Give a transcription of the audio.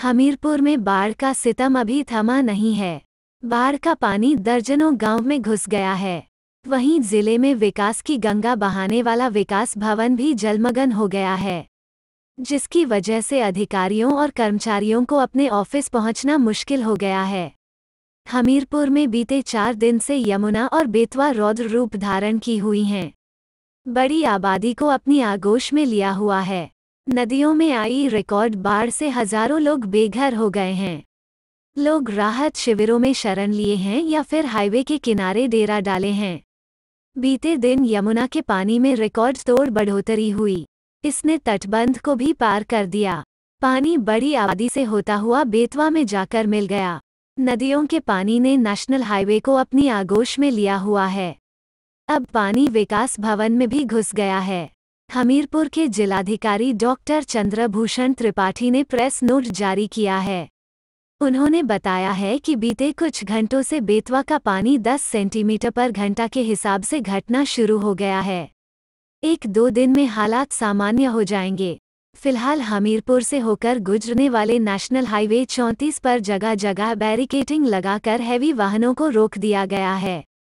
हमीरपुर में बाढ़ का सितम अभी थमा नहीं है बाढ़ का पानी दर्जनों गांव में घुस गया है वहीं जिले में विकास की गंगा बहाने वाला विकास भवन भी जलमग्न हो गया है जिसकी वजह से अधिकारियों और कर्मचारियों को अपने ऑफिस पहुंचना मुश्किल हो गया है हमीरपुर में बीते चार दिन से यमुना और बेतवा रौद्र रूप धारण की हुई हैं बड़ी आबादी को अपनी आगोश में लिया हुआ है नदियों में आई रिकॉर्ड बाढ़ से हजारों लोग बेघर हो गए हैं लोग राहत शिविरों में शरण लिए हैं या फिर हाईवे के किनारे डेरा डाले हैं बीते दिन यमुना के पानी में रिकॉर्ड तोड़ बढ़ोतरी हुई इसने तटबंध को भी पार कर दिया पानी बड़ी आबादी से होता हुआ बेतवा में जाकर मिल गया नदियों के पानी ने नेशनल हाईवे को अपनी आगोश में लिया हुआ है अब पानी विकास भवन में भी घुस गया है हमीरपुर के जिलाधिकारी डॉक्टर चंद्रभूषण त्रिपाठी ने प्रेस नोट जारी किया है उन्होंने बताया है कि बीते कुछ घंटों से बेतवा का पानी 10 सेंटीमीटर पर घंटा के हिसाब से घटना शुरू हो गया है एक दो दिन में हालात सामान्य हो जाएंगे फिलहाल हमीरपुर से होकर गुजरने वाले नेशनल हाईवे 34 पर जगह जगह बैरिकेटिंग लगाकर हैवी वाहनों को रोक दिया गया है